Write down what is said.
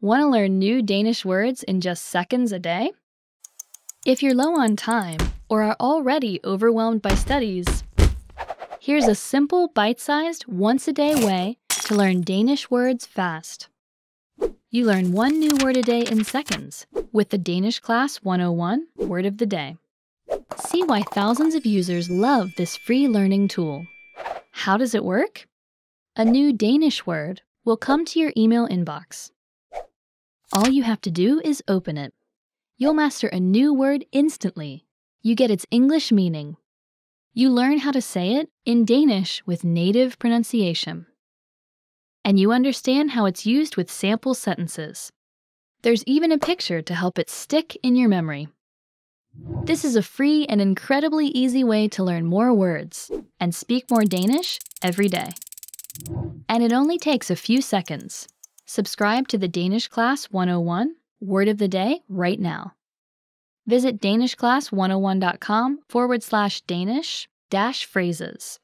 Want to learn new Danish words in just seconds a day? If you're low on time or are already overwhelmed by studies, here's a simple, bite sized, once a day way to learn Danish words fast. You learn one new word a day in seconds with the Danish Class 101 Word of the Day. See why thousands of users love this free learning tool. How does it work? A new Danish word will come to your email inbox all you have to do is open it. You'll master a new word instantly. You get its English meaning. You learn how to say it in Danish with native pronunciation. And you understand how it's used with sample sentences. There's even a picture to help it stick in your memory. This is a free and incredibly easy way to learn more words and speak more Danish every day. And it only takes a few seconds. Subscribe to the Danish Class 101 Word of the Day right now. Visit danishclass101.com forward slash Danish dash phrases.